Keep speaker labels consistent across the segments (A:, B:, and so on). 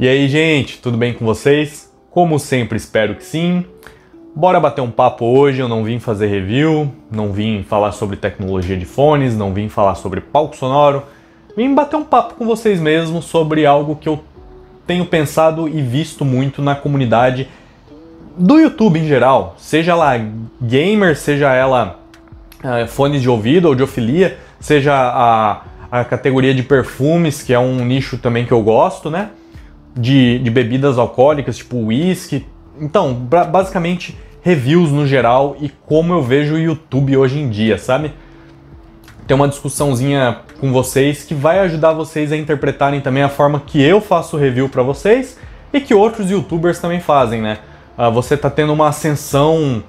A: E aí, gente, tudo bem com vocês? Como sempre, espero que sim. Bora bater um papo hoje. Eu não vim fazer review, não vim falar sobre tecnologia de fones, não vim falar sobre palco sonoro. Vim bater um papo com vocês mesmo sobre algo que eu tenho pensado e visto muito na comunidade do YouTube em geral, seja ela gamer, seja ela uh, ah, fones de ouvido, audiofilia, seja a, a categoria de perfumes, que é um nicho também que eu gosto, né? de, de bebidas alcoólicas, tipo uísque. Então, basicamente reviews no geral e como eu vejo o YouTube hoje em dia, sabe? Ter uma discussãozinha com vocês que vai ajudar vocês a interpretarem também a forma que eu faço review para vocês e que outros YouTubers também fazem, né? Ah, você tá tendo uma ascensão,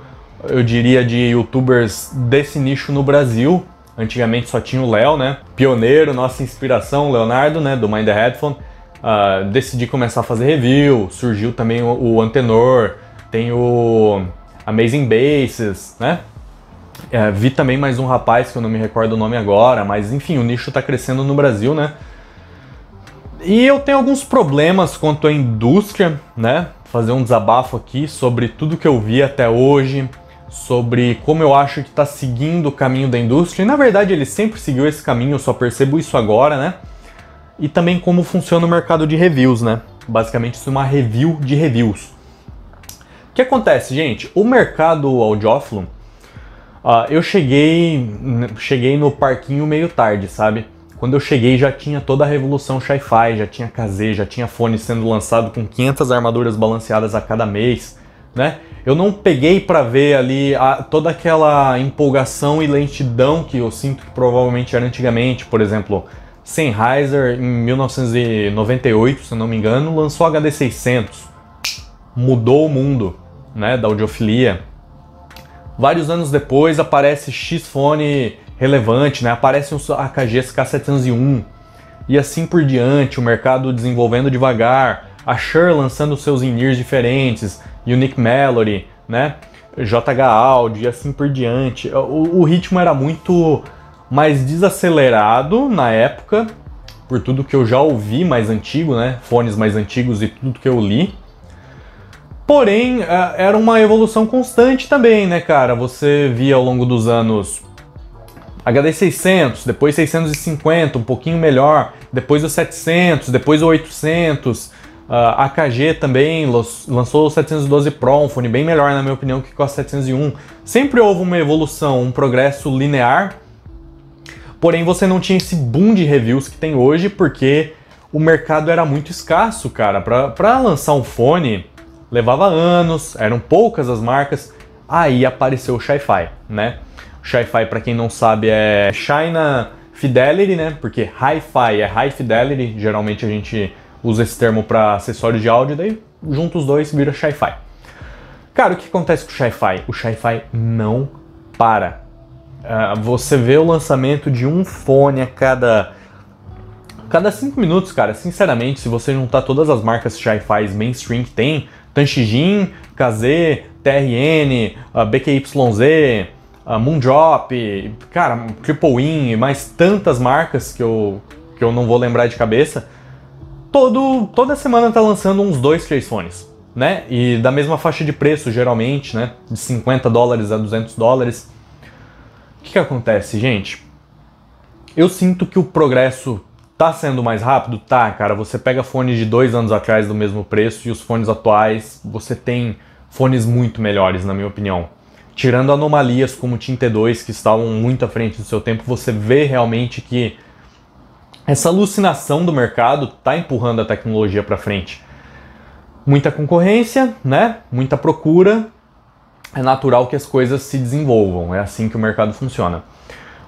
A: eu diria, de YouTubers desse nicho no Brasil. Antigamente só tinha o Léo, né? Pioneiro, nossa inspiração, Leonardo, né? Do Mind the Headphone uh, decidi começar a fazer review, surgiu também o, o Antenor, tem o Amazing Bases, né? É, vi também mais um rapaz que eu não me recordo o nome agora, mas enfim, o nicho está crescendo no Brasil, né? E eu tenho alguns problemas quanto à indústria, né? Fazer um desabafo aqui sobre tudo que eu vi até hoje, sobre como eu acho que está seguindo o caminho da indústria. E na verdade ele sempre seguiu esse caminho, eu só percebo isso agora, né? e também como funciona o mercado de reviews, né? Basicamente, isso é uma review de reviews. O que acontece, gente? O mercado audiófilo, uh, ah, eu cheguei, cheguei no parquinho meio tarde, sabe? Quando eu cheguei já tinha toda a revolução Sci-Fi, já tinha KZ, já tinha fone sendo lançado com 500 armaduras balanceadas a cada mês, né? Eu não peguei para ver ali a, toda aquela empolgação e lentidão que eu sinto que provavelmente era antigamente, por exemplo, Sennheiser, em 1998, se não me engano, lançou o HD600. Mudou o mundo né, da audiofilia. Vários anos depois aparece X-Fone relevante, né? aparece o AKG SK701 e assim por diante, o mercado desenvolvendo devagar, a Shure lançando seus in-ears diferentes, Unique Melody, né? JH Audio e assim por diante. O, o ritmo era muito mais desacelerado na época, por tudo que eu já ouvi mais antigo, né? Fones mais antigos e tudo que eu li. Porém, é, era uma evolução constante também, né, cara? Você via ao longo dos anos HD 600, depois 650, um pouquinho melhor, depois o 700, depois o 800. Ah, a AKG também lançou o 712 Pro, um fone bem melhor, na minha opinião, que o 701. Sempre houve uma evolução, um progresso linear Porém, você não tinha esse boom de reviews que tem hoje, porque o mercado era muito escasso, cara. Para lançar um fone, levava anos, eram poucas as marcas. Aí apareceu o Hi-Fi, né? O Hi-Fi, para quem não sabe, é China Fidelity, né? Porque Hi-Fi é High Fidelity, geralmente a gente usa esse termo para acessório de áudio, daí junto os dois vira Hi-Fi. Cara, o que acontece com o Hi-Fi? O Hi-Fi não para ah, você vê o lançamento de um fone a cada cada 5 minutos, cara. Sinceramente, se você juntar todas as marcas Sci-Fi mainstream que tem, Tanshijin, KZ, TRN, BKYZ, Moondrop, cara, Triple e mais tantas marcas que eu, que eu não vou lembrar de cabeça, todo, toda semana tá lançando uns dois, três fones. Né? E da mesma faixa de preço, geralmente, né? de 50 dólares a 200 dólares. O que, que acontece, gente? Eu sinto que o progresso tá sendo mais rápido? Tá, cara. Você pega fones de dois anos atrás do mesmo preço e os fones atuais, você tem fones muito melhores, na minha opinião. Tirando anomalias como o Tinte 2 que estavam muito à frente do seu tempo, você vê realmente que essa alucinação do mercado está empurrando a tecnologia para frente. Muita concorrência, né? Muita procura, é natural que as coisas se desenvolvam, é assim que o mercado funciona.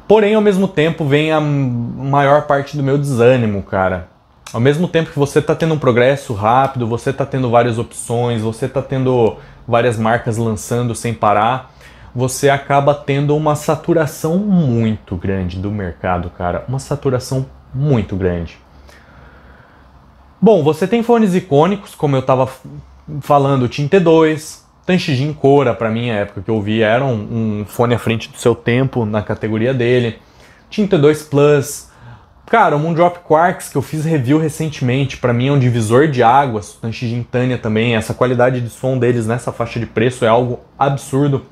A: Porém, ao mesmo tempo, vem a maior parte do meu desânimo, cara. Ao mesmo tempo que você está tendo um progresso rápido, você está tendo várias opções, você está tendo várias marcas lançando sem parar, você acaba tendo uma saturação muito grande do mercado, cara. Uma saturação muito grande. Bom, você tem fones icônicos, como eu estava falando, o Tinte 2, Tanchijin Cora, para mim, a época que eu vi, era um, um, fone à frente do seu tempo na categoria dele. Tinta T2 Plus. Cara, o Moondrop Quarks, que eu fiz review recentemente, para mim é um divisor de águas. Tanchijin Tânia também, essa qualidade de som deles nessa faixa de preço é algo absurdo.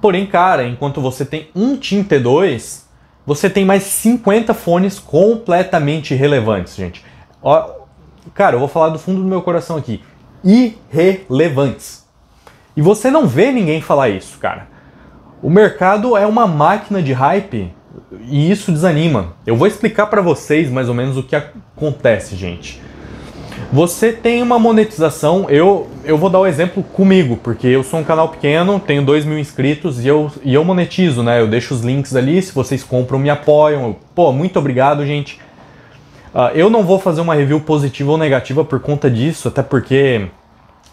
A: Porém, cara, enquanto você tem um Tinte T2, você tem mais 50 fones completamente irrelevantes, gente. Ó, cara, eu vou falar do fundo do meu coração aqui irrelevantes. E você não vê ninguém falar isso, cara. O mercado é uma máquina de hype e isso desanima. Eu vou explicar para vocês mais ou menos o que acontece, gente. Você tem uma monetização, eu, eu vou dar o um exemplo comigo, porque eu sou um canal pequeno, tenho 2 mil inscritos e eu, e eu monetizo, né? Eu deixo os links ali, se vocês compram, me apoiam. pô, muito obrigado, gente. Ah, eu não vou fazer uma review positiva ou negativa por conta disso, até porque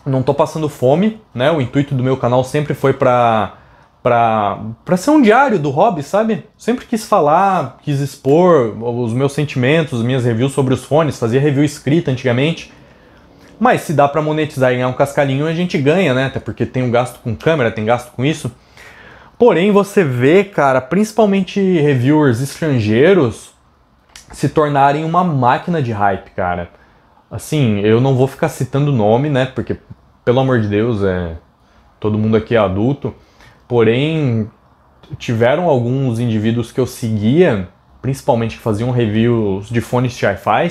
A: não tô passando fome, né? O intuito do meu canal sempre foi para pra, pra ser um diário do hobby, sabe? Sempre quis falar, quis expor os meus sentimentos, minhas reviews sobre os fones, fazia review escrita antigamente. Mas se dá para monetizar e ganhar um cascalhinho, a gente ganha, né? Até porque tem um gasto com câmera, tem gasto com isso. Porém, você vê, cara, principalmente reviewers estrangeiros se tornarem uma máquina de hype, cara. Assim, eu não vou ficar citando nome, né? Porque, pelo amor de Deus, é todo mundo aqui é adulto. Porém, tiveram alguns indivíduos que eu seguia, principalmente que faziam reviews de fones Wi-Fi,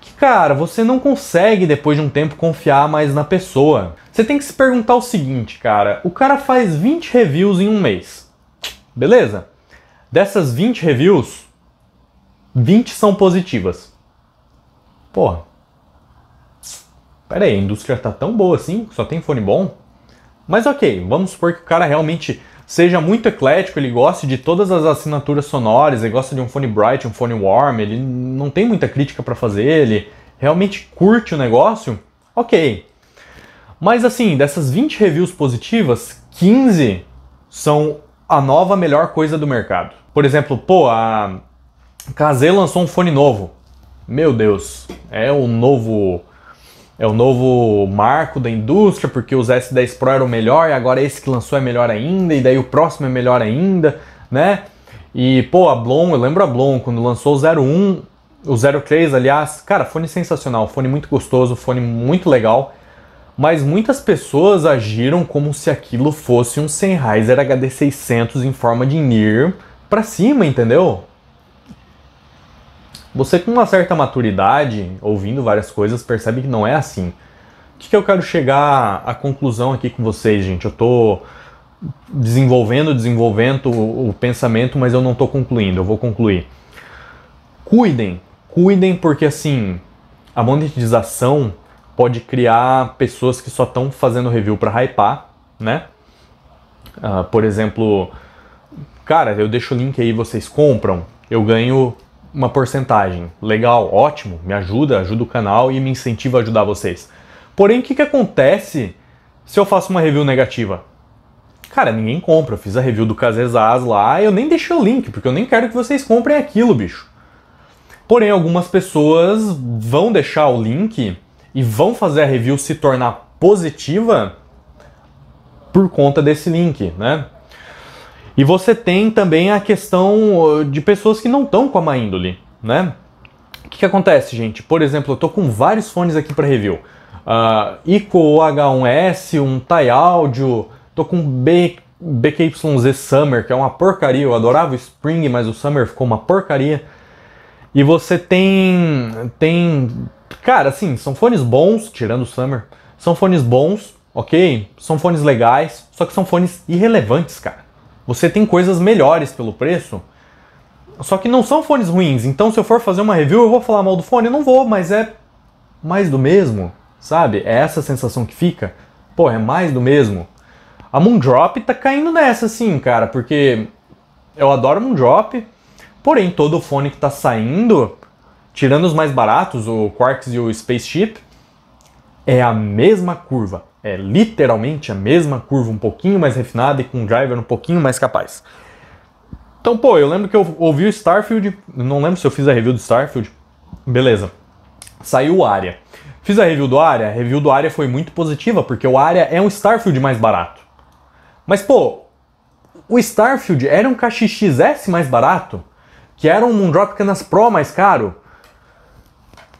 A: que, cara, você não consegue depois de um tempo confiar mais na pessoa. Você tem que se perguntar o seguinte, cara: o cara faz 20 reviews em um mês, beleza? Dessas 20 reviews, 20 são positivas. Porra. Pera aí, a indústria tá tão boa assim, só tem fone bom? Mas ok, vamos supor que o cara realmente seja muito eclético, ele goste de todas as assinaturas sonoras, ele gosta de um fone bright, um fone warm, ele não tem muita crítica para fazer, ele realmente curte o negócio, ok. Mas assim, dessas 20 reviews positivas, 15 são a nova melhor coisa do mercado. Por exemplo, pô, a KZ lançou um fone novo. Meu Deus, é o novo é o novo marco da indústria, porque os S10 Pro eram melhor e agora esse que lançou é melhor ainda, e daí o próximo é melhor ainda, né? E pô, a Blon, eu lembro a Blon quando lançou o 01, o 03, aliás, cara, fone sensacional, fone muito gostoso, fone muito legal. Mas muitas pessoas agiram como se aquilo fosse um Sennheiser HD600 em forma de NIR para cima, entendeu? Você, com uma certa maturidade, ouvindo várias coisas, percebe que não é assim. O que, que eu quero chegar à conclusão aqui com vocês, gente? Eu tô desenvolvendo, desenvolvendo o pensamento, mas eu não estou concluindo, eu vou concluir. Cuidem, cuidem porque assim, a monetização pode criar pessoas que só estão fazendo review para hypar, né? Uh, por exemplo, cara, eu deixo o link aí, vocês compram, eu ganho uma porcentagem. Legal, ótimo, me ajuda, ajuda o canal e me incentiva a ajudar vocês. Porém, o que, que acontece se eu faço uma review negativa? Cara, ninguém compra. Eu fiz a review do Casesas lá, eu nem deixei o link, porque eu nem quero que vocês comprem aquilo, bicho. Porém, algumas pessoas vão deixar o link e vão fazer a review se tornar positiva por conta desse link, né? E você tem também a questão de pessoas que não estão com a má índole, né? O que, que, acontece, gente? Por exemplo, eu tô com vários fones aqui para review. Uh, Ico H1S, um Tai Audio, tô com B, BKYZ Summer, que é uma porcaria. Eu adorava o Spring, mas o Summer ficou uma porcaria. E você tem. Tem. Cara, assim, são fones bons, tirando o Summer. São fones bons, ok? São fones legais, só que são fones irrelevantes, cara. Você tem coisas melhores pelo preço. Só que não são fones ruins. Então, se eu for fazer uma review, eu vou falar mal do fone? Eu não vou, mas é mais do mesmo, sabe? É essa sensação que fica. Pô, é mais do mesmo. A Moondrop tá caindo nessa, sim, cara, porque eu adoro Moondrop, porém todo fone que tá saindo, tirando os mais baratos, o Quarks e o Spaceship, é a mesma curva é literalmente a mesma curva, um pouquinho mais refinada e com um driver um pouquinho mais capaz. Então, pô, eu lembro que eu ouvi o Starfield, não lembro se eu fiz a review do Starfield, beleza. Saiu o Aria. Fiz a review do Aria, a review do Aria foi muito positiva, porque o Aria é um Starfield mais barato. Mas, pô, o Starfield era um KXXS mais barato, que era um Moondrop Canas Pro mais caro,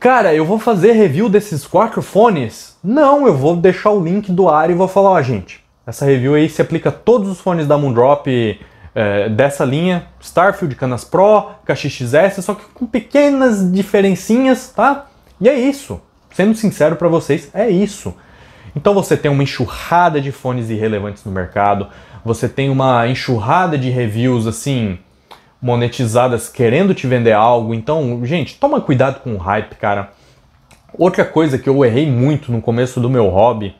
A: cara, eu vou fazer review desses quatro fones? Não, eu vou deixar o link do ar e vou falar, ó, oh, gente, essa review aí se aplica a todos os fones da Moondrop é, dessa linha, Starfield, Canas Pro, KXXS, só que com pequenas diferencinhas, tá? E é isso. Sendo sincero para vocês, é isso. Então você tem uma enxurrada de fones irrelevantes no mercado, você tem uma enxurrada de reviews assim, monetizadas querendo te vender algo. Então, gente, toma cuidado com o hype, cara. Outra coisa que eu errei muito no começo do meu hobby,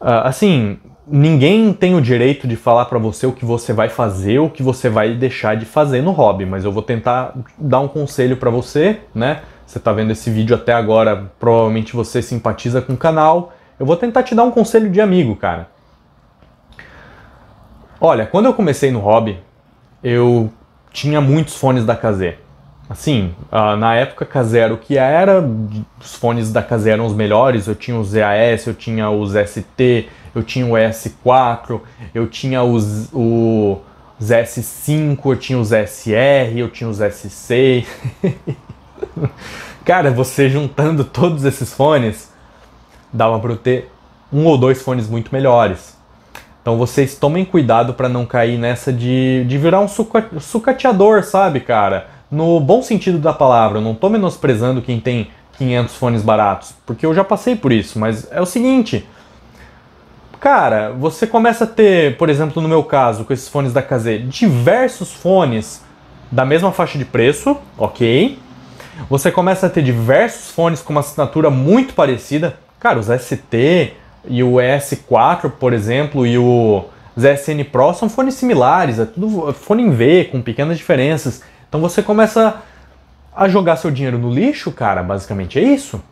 A: uh, assim, ninguém tem o direito de falar para você o que você vai fazer, o que você vai deixar de fazer no hobby, mas eu vou tentar dar um conselho para você, né? Você tá vendo esse vídeo até agora, provavelmente você simpatiza com o canal. Eu vou tentar te dar um conselho de amigo, cara. Olha, quando eu comecei no hobby, eu tinha muitos fones da KZ. Assim, uh, na época o que era, os fones da KZ eram os melhores, eu tinha os ZAS, eu tinha os ST, eu tinha o S4, eu tinha os, o, os S5, eu tinha os SR, eu tinha os S6. Cara, você juntando todos esses fones, dava para eu ter um ou dois fones muito melhores. Então vocês tomem cuidado para não cair nessa de, de virar um sucateador, sabe, cara? No bom sentido da palavra, eu não tô menosprezando quem tem 500 fones baratos, porque eu já passei por isso, mas é o seguinte, cara, você começa a ter, por exemplo, no meu caso, com esses fones da KZ, diversos fones da mesma faixa de preço, ok? Você começa a ter diversos fones com uma assinatura muito parecida, cara, os ST, e o S4, por exemplo, e o ZSN Pro são fones similares, é tudo fone em V, com pequenas diferenças. Então você começa a jogar seu dinheiro no lixo, cara, basicamente é isso.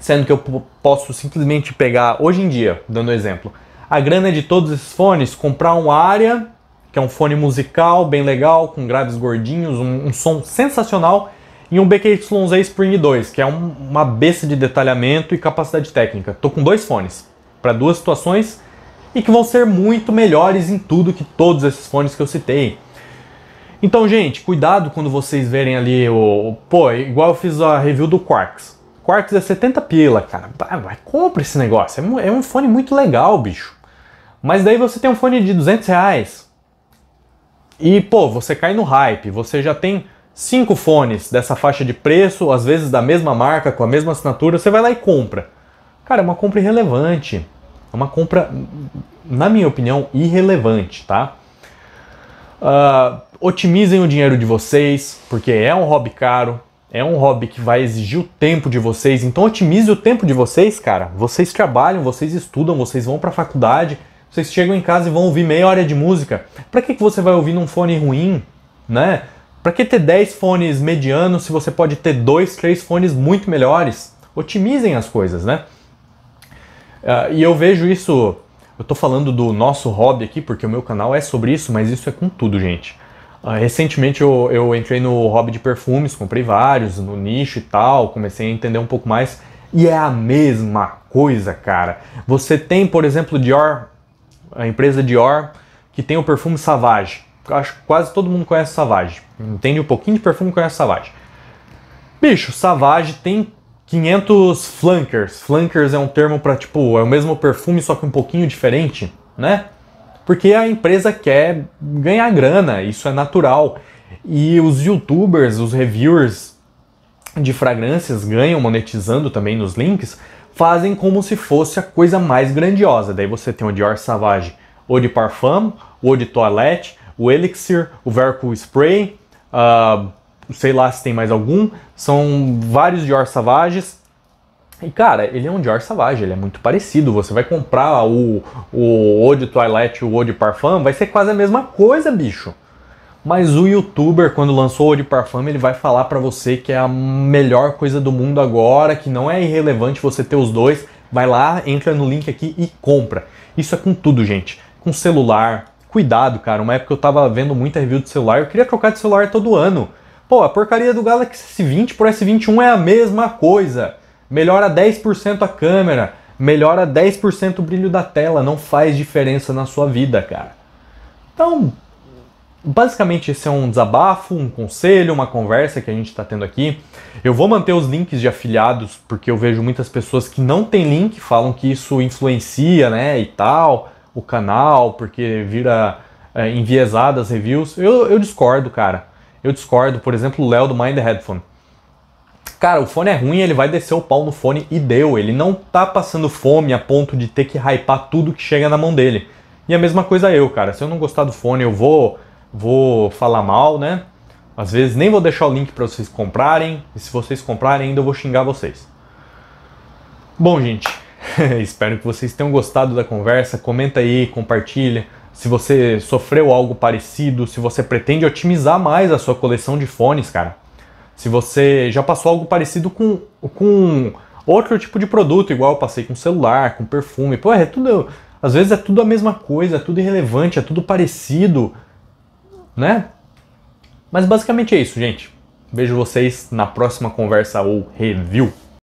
A: Sendo que eu posso simplesmente pegar, hoje em dia, dando um exemplo, a grana de todos esses fones, comprar um Aria, que é um fone musical bem legal, com graves gordinhos, um, um som sensacional, e um BKYZ Spring 2, que é um, uma besta de detalhamento e capacidade técnica. Tô com dois fones para duas situações e que vão ser muito melhores em tudo que todos esses fones que eu citei. Então, gente, cuidado quando vocês verem ali o. Pô, igual eu fiz a review do Quarks. Quarks é 70 pila, cara. Vai, compra esse negócio. É um, é um fone muito legal, bicho. Mas daí você tem um fone de 200 reais. E, pô, você cai no hype. Você já tem cinco fones dessa faixa de preço, às vezes da mesma marca, com a mesma assinatura. Você vai lá e compra. Cara, é uma compra irrelevante. É uma compra, na minha opinião, irrelevante, tá? Uh, otimizem o dinheiro de vocês, porque é um hobby caro, é um hobby que vai exigir o tempo de vocês. Então otimize o tempo de vocês, cara. Vocês trabalham, vocês estudam, vocês vão para a faculdade, vocês chegam em casa e vão ouvir meia hora de música. Para que, que você vai ouvir num fone ruim, né? Para que ter 10 fones medianos se você pode ter dois, três fones muito melhores? Otimizem as coisas, né? Uh, e eu vejo isso, eu tô falando do nosso hobby aqui, porque o meu canal é sobre isso, mas isso é com tudo, gente. Uh, recentemente eu, eu entrei no hobby de perfumes, comprei vários no nicho e tal, comecei a entender um pouco mais. E é a mesma coisa, cara. Você tem, por exemplo, Dior, a empresa Dior, que tem o perfume Savage. Acho que quase todo mundo conhece Savage. Entende um pouquinho de perfume conhece Savage. Bicho, Savage tem 500 flankers. Flankers é um termo para tipo, é o mesmo perfume, só que um pouquinho diferente, né? Porque a empresa quer ganhar grana, isso é natural. E os youtubers, os reviewers de fragrâncias ganham monetizando também nos links, fazem como se fosse a coisa mais grandiosa. Daí você tem o Dior Savage, o de Parfum, o de Toilette, o Elixir, o Verco Spray, uh, sei lá se tem mais algum, são vários Dior Savages. E cara, ele é um Dior Savage, ele é muito parecido. Você vai comprar o, o Eau de Twilight, o Eau de Parfum, vai ser quase a mesma coisa, bicho. Mas o youtuber, quando lançou o de Parfum, ele vai falar para você que é a melhor coisa do mundo agora, que não é irrelevante você ter os dois. Vai lá, entra no link aqui e compra. Isso é com tudo, gente. Com celular, cuidado, cara. Uma época eu tava vendo muita review de celular, eu queria trocar de celular todo ano. Pô, a porcaria do Galaxy S20 pro S21 é a mesma coisa. Melhora 10% a câmera, melhora 10% o brilho da tela, não faz diferença na sua vida, cara. Então, basicamente esse é um desabafo, um conselho, uma conversa que a gente está tendo aqui. Eu vou manter os links de afiliados, porque eu vejo muitas pessoas que não têm link, falam que isso influencia, né, e tal, o canal, porque vira é, as reviews. Eu, eu discordo, cara. Eu discordo, por exemplo, o Léo do Mind the Headphone. Cara, o fone é ruim, ele vai descer o pau no fone e deu. Ele não tá passando fome a ponto de ter que hypar tudo que chega na mão dele. E a mesma coisa eu, cara. Se eu não gostar do fone, eu vou vou falar mal, né? Às vezes nem vou deixar o link para vocês comprarem. E se vocês comprarem, ainda eu vou xingar vocês. Bom, gente, espero que vocês tenham gostado da conversa. Comenta aí, compartilha se você sofreu algo parecido, se você pretende otimizar mais a sua coleção de fones, cara. Se você já passou algo parecido com, com outro tipo de produto, igual eu passei com celular, com perfume. Pô, é tudo. Às vezes é tudo a mesma coisa, é tudo irrelevante, é tudo parecido, né? Mas basicamente é isso, gente. Vejo vocês na próxima conversa ou review.